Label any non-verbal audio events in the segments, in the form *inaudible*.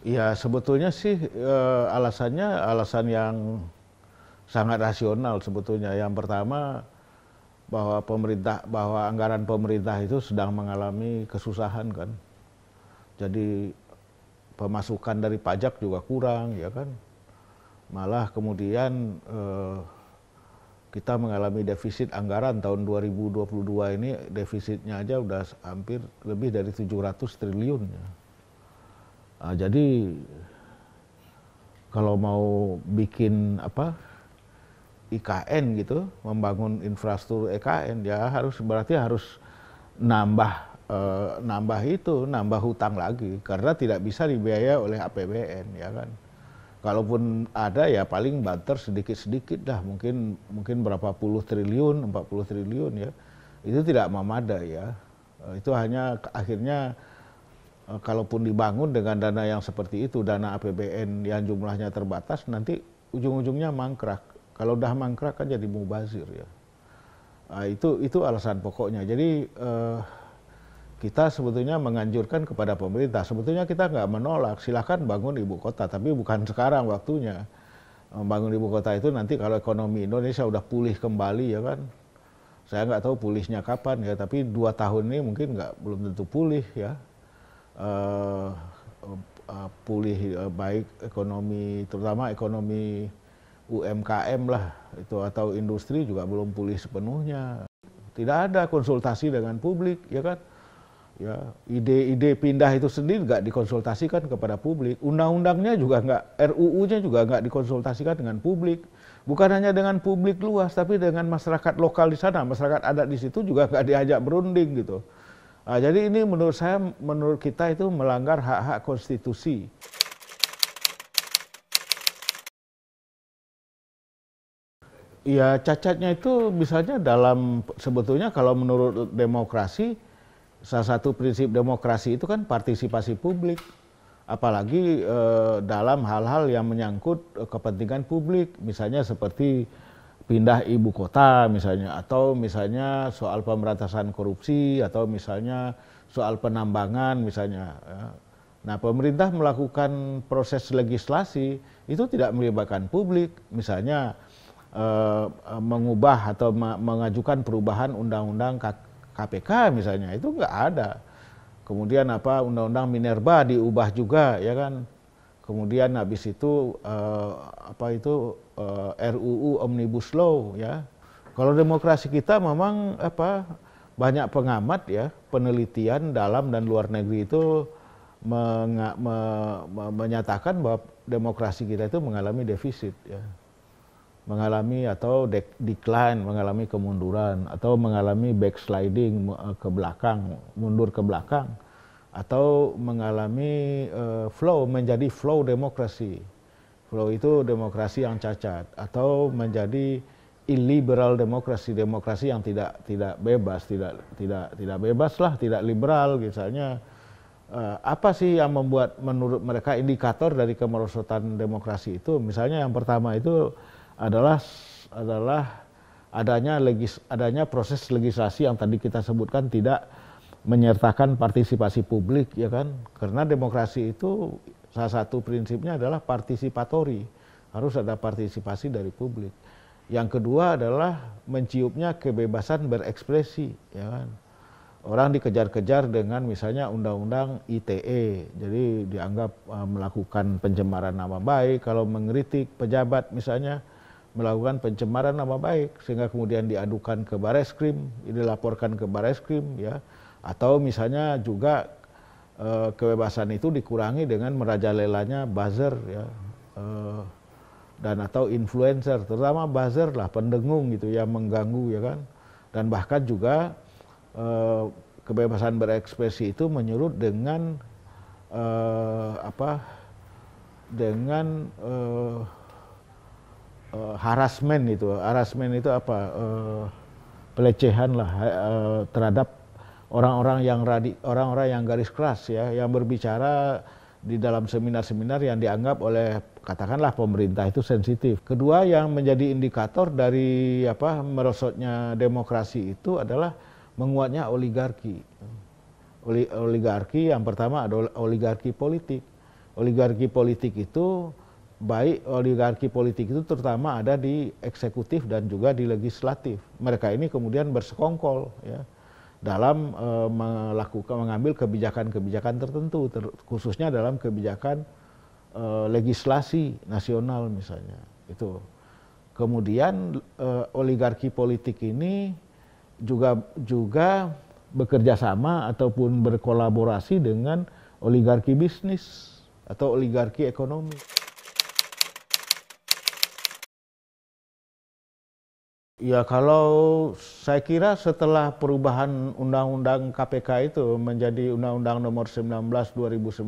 Ya sebetulnya sih eh, alasannya alasan yang sangat rasional sebetulnya. Yang pertama bahwa pemerintah bahwa anggaran pemerintah itu sedang mengalami kesusahan kan. Jadi pemasukan dari pajak juga kurang ya kan. Malah kemudian eh, kita mengalami defisit anggaran tahun 2022 ini defisitnya aja udah hampir lebih dari 700 triliun ya Nah, jadi kalau mau bikin apa IKN gitu, membangun infrastruktur IKN ya harus berarti harus nambah eh, nambah itu, nambah hutang lagi karena tidak bisa dibiaya oleh APBN ya kan. Kalaupun ada ya paling banter sedikit-sedikit dah mungkin mungkin berapa puluh triliun, empat puluh triliun ya. Itu tidak memadai ya. Eh, itu hanya akhirnya Eh, kalaupun dibangun dengan dana yang seperti itu, dana APBN yang jumlahnya terbatas, nanti ujung-ujungnya mangkrak. Kalau udah mangkrak kan jadi mubazir ya. Nah, itu itu alasan pokoknya. Jadi eh, kita sebetulnya menganjurkan kepada pemerintah. Sebetulnya kita nggak menolak. Silahkan bangun ibu kota, tapi bukan *laughs* sekarang waktunya. Eh, bangun ibu kota itu nanti kalau ekonomi Indonesia udah pulih kembali ya kan, saya nggak tahu pulihnya kapan ya tapi dua tahun ini mungkin nggak belum tentu pulih ya uh, uh, pulih uh, baik ekonomi terutama ekonomi UMKM lah itu atau industri juga belum pulih sepenuhnya. Tidak ada konsultasi dengan publik ya kan. Ya, ide-ide pindah itu sendiri nggak dikonsultasikan kepada publik. Undang-undangnya juga nggak, RUU-nya juga nggak dikonsultasikan dengan publik. Bukan hanya dengan publik luas, tapi dengan masyarakat lokal di sana, masyarakat adat di situ juga nggak diajak berunding gitu. Nah, jadi ini menurut saya, menurut kita itu melanggar hak-hak konstitusi. Ya cacatnya itu misalnya dalam sebetulnya kalau menurut demokrasi salah satu prinsip demokrasi itu kan partisipasi publik apalagi eh, dalam hal-hal yang menyangkut eh, kepentingan publik misalnya seperti pindah ibu kota misalnya atau misalnya soal pemberantasan korupsi atau misalnya soal penambangan misalnya ya. nah pemerintah melakukan proses legislasi itu tidak melibatkan publik misalnya eh, mengubah atau mengajukan perubahan undang-undang KPK misalnya itu nggak ada kemudian apa undang-undang Minerba diubah juga ya kan Kemudian habis itu uh, apa itu uh, eh, RUU Omnibus Law ya. Kalau demokrasi kita memang apa banyak pengamat ya, penelitian dalam dan luar negeri itu menga, me, me, menyatakan bahwa demokrasi kita itu mengalami defisit ya. Mengalami atau de, decline, mengalami kemunduran atau mengalami backsliding ke belakang, mundur ke belakang atau mengalami eh, flow menjadi flow demokrasi flow itu demokrasi yang cacat atau menjadi illiberal demokrasi demokrasi yang tidak tidak bebas tidak tidak tidak bebas lah tidak liberal misalnya eh, apa sih yang membuat menurut mereka indikator dari kemerosotan demokrasi itu misalnya yang pertama itu adalah adalah adanya legis adanya proses legislasi yang tadi kita sebutkan tidak menyertakan partisipasi publik ya kan karena demokrasi itu salah satu prinsipnya adalah partisipatori harus ada partisipasi dari publik yang kedua adalah menciumnya kebebasan berekspresi ya kan orang dikejar-kejar dengan misalnya undang-undang ITE jadi dianggap e, melakukan pencemaran nama baik kalau mengkritik pejabat misalnya melakukan pencemaran nama baik sehingga kemudian diadukan ke Bareskrim dilaporkan ke Bareskrim ya atau misalnya juga e, kebebasan itu dikurangi dengan merajalelanya buzzer ya e, dan atau influencer terutama buzzer lah pendengung gitu ya, yang mengganggu ya kan dan bahkan juga e, kebebasan berekspresi itu menyurut dengan e, apa dengan e, Uh, harassment itu harassment itu apa uh, pelecehan lah uh, terhadap orang-orang yang radik orang-orang yang garis keras ya yang berbicara di dalam seminar-seminar yang dianggap oleh katakanlah pemerintah itu sensitif. Kedua yang menjadi indikator dari apa merosotnya demokrasi itu adalah menguatnya oligarki. Oli, oligarki yang pertama adalah oligarki politik. Oligarki politik itu baik oligarki politik itu terutama ada di eksekutif dan juga di legislatif. Mereka ini kemudian bersekongkol ya dalam eh, melakukan mengambil kebijakan-kebijakan tertentu ter, khususnya dalam kebijakan eh, legislasi nasional misalnya itu kemudian eh, oligarki politik ini juga juga bekerja sama ataupun berkolaborasi dengan oligarki bisnis atau oligarki ekonomi Ya kalau saya kira setelah perubahan Undang-Undang KPK itu menjadi Undang-Undang nomor 19 2019,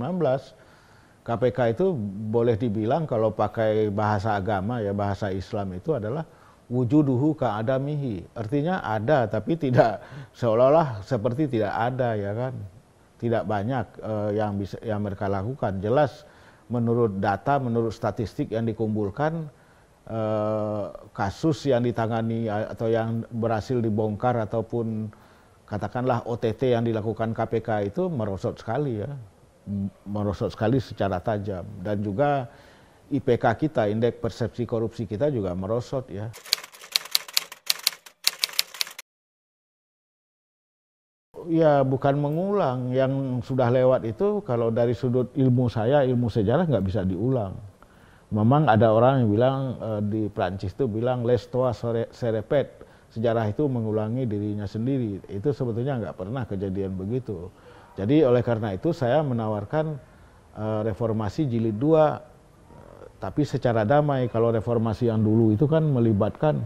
KPK itu boleh dibilang kalau pakai bahasa agama ya bahasa Islam itu adalah wujuduhu ka'adamihi. Artinya ada tapi tidak seolah-olah seperti tidak ada ya kan. Tidak banyak uh, yang bisa yang mereka lakukan. Jelas menurut data, menurut statistik yang dikumpulkan Eh, kasus yang ditangani atau yang berhasil dibongkar ataupun katakanlah OTT yang dilakukan KPK itu merosot sekali ya merosot sekali secara tajam dan juga IPK kita indeks persepsi korupsi kita juga merosot ya ya bukan mengulang yang sudah lewat itu kalau dari sudut ilmu saya ilmu sejarah nggak bisa diulang memang ada orang yang bilang eh, di Prancis itu bilang les tua serepet sejarah itu mengulangi dirinya sendiri itu sebetulnya nggak pernah kejadian begitu jadi oleh karena itu saya menawarkan eh, reformasi jilid dua tapi secara damai kalau reformasi yang dulu itu kan melibatkan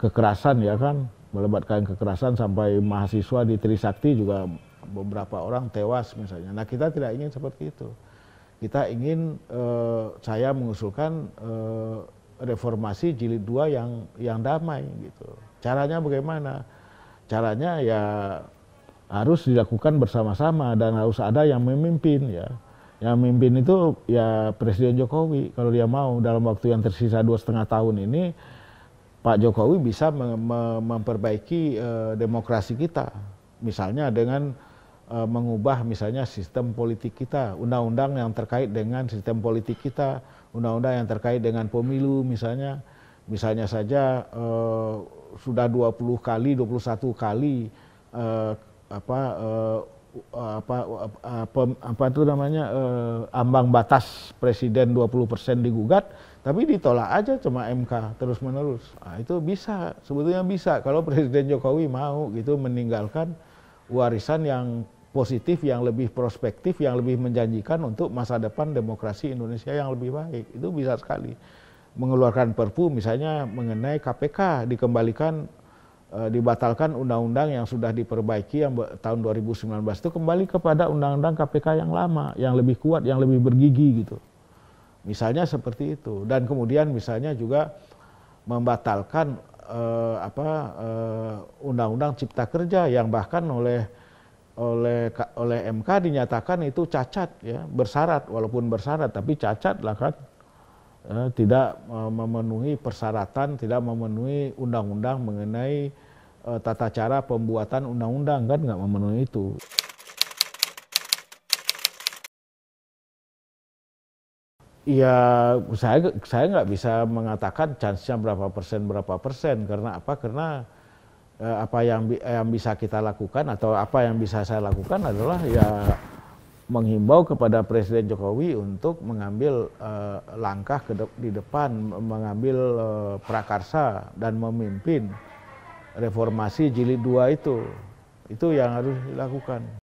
kekerasan ya kan melibatkan kekerasan sampai mahasiswa di Trisakti juga beberapa orang tewas misalnya nah kita tidak ingin seperti itu kita ingin eh, saya mengusulkan eh, reformasi jilid dua yang yang damai gitu caranya bagaimana caranya ya harus dilakukan bersama-sama dan harus ada yang memimpin ya yang memimpin itu ya Presiden Jokowi kalau dia mau dalam waktu yang tersisa dua setengah tahun ini Pak Jokowi bisa mem memperbaiki uh, demokrasi kita misalnya dengan uh, mengubah misalnya sistem politik kita, undang-undang yang terkait dengan sistem politik kita, undang-undang yang terkait dengan pemilu misalnya, misalnya saja uh, sudah puluh kali, 21 kali uh, apa uh, apa apa apa itu namanya ambang batas presiden dua puluh persen digugat tapi ditolak aja cuma MK terus menerus nah, itu bisa sebetulnya bisa kalau presiden Jokowi mau gitu meninggalkan warisan yang positif yang lebih prospektif yang lebih menjanjikan untuk masa depan demokrasi Indonesia yang lebih baik itu bisa sekali mengeluarkan Perpu misalnya mengenai KPK dikembalikan eh, dibatalkan undang-undang yang sudah diperbaiki yang tahun 2019 itu kembali kepada undang-undang KPK yang lama yang lebih kuat yang lebih bergigi gitu misalnya seperti itu dan kemudian misalnya juga membatalkan Eh, apa eh, undang-undang cipta kerja yang bahkan oleh oleh oleh MK dinyatakan itu cacat ya bersarat walaupun bersarat tapi cacat lah kan eh, tidak memenuhi persyaratan tidak memenuhi undang-undang mengenai tata cara pembuatan undang-undang kan nggak memenuhi itu. Ya saya saya nggak bisa mengatakan chance-nya berapa persen berapa persen karena apa karena eh, apa yang yang bisa kita lakukan atau apa yang bisa saya lakukan adalah ya menghimbau kepada Presiden Jokowi untuk mengambil eh, langkah ke de di depan mengambil eh, prakarsa dan memimpin reformasi jilid dua itu itu yang harus dilakukan.